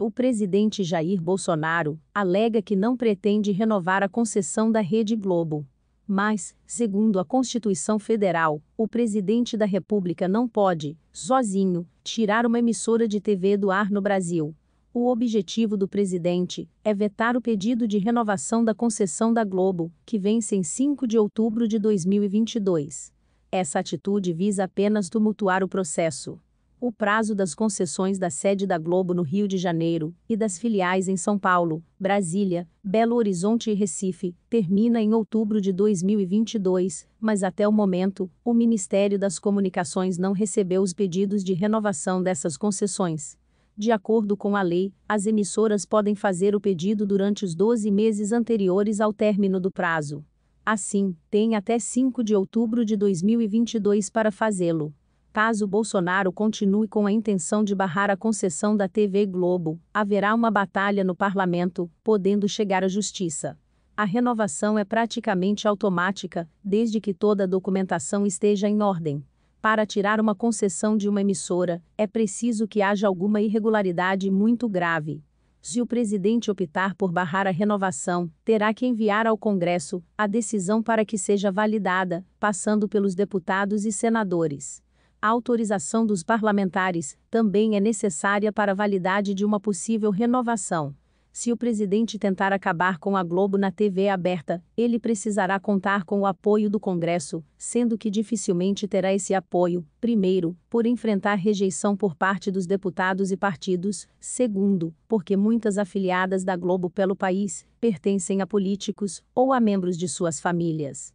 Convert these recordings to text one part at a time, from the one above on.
o presidente Jair Bolsonaro alega que não pretende renovar a concessão da Rede Globo. Mas, segundo a Constituição Federal, o presidente da República não pode, sozinho, tirar uma emissora de TV do ar no Brasil. O objetivo do presidente é vetar o pedido de renovação da concessão da Globo, que vence em 5 de outubro de 2022. Essa atitude visa apenas tumultuar o processo o prazo das concessões da sede da Globo no Rio de Janeiro e das filiais em São Paulo, Brasília, Belo Horizonte e Recife termina em outubro de 2022, mas até o momento, o Ministério das Comunicações não recebeu os pedidos de renovação dessas concessões. De acordo com a lei, as emissoras podem fazer o pedido durante os 12 meses anteriores ao término do prazo. Assim, tem até 5 de outubro de 2022 para fazê-lo. Caso Bolsonaro continue com a intenção de barrar a concessão da TV Globo, haverá uma batalha no parlamento, podendo chegar à justiça. A renovação é praticamente automática, desde que toda a documentação esteja em ordem. Para tirar uma concessão de uma emissora, é preciso que haja alguma irregularidade muito grave. Se o presidente optar por barrar a renovação, terá que enviar ao Congresso a decisão para que seja validada, passando pelos deputados e senadores. A autorização dos parlamentares também é necessária para a validade de uma possível renovação. Se o presidente tentar acabar com a Globo na TV aberta, ele precisará contar com o apoio do Congresso, sendo que dificilmente terá esse apoio, primeiro, por enfrentar rejeição por parte dos deputados e partidos, segundo, porque muitas afiliadas da Globo pelo país pertencem a políticos ou a membros de suas famílias.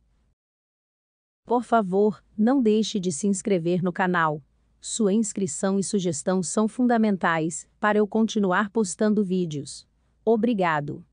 Por favor, não deixe de se inscrever no canal. Sua inscrição e sugestão são fundamentais para eu continuar postando vídeos. Obrigado!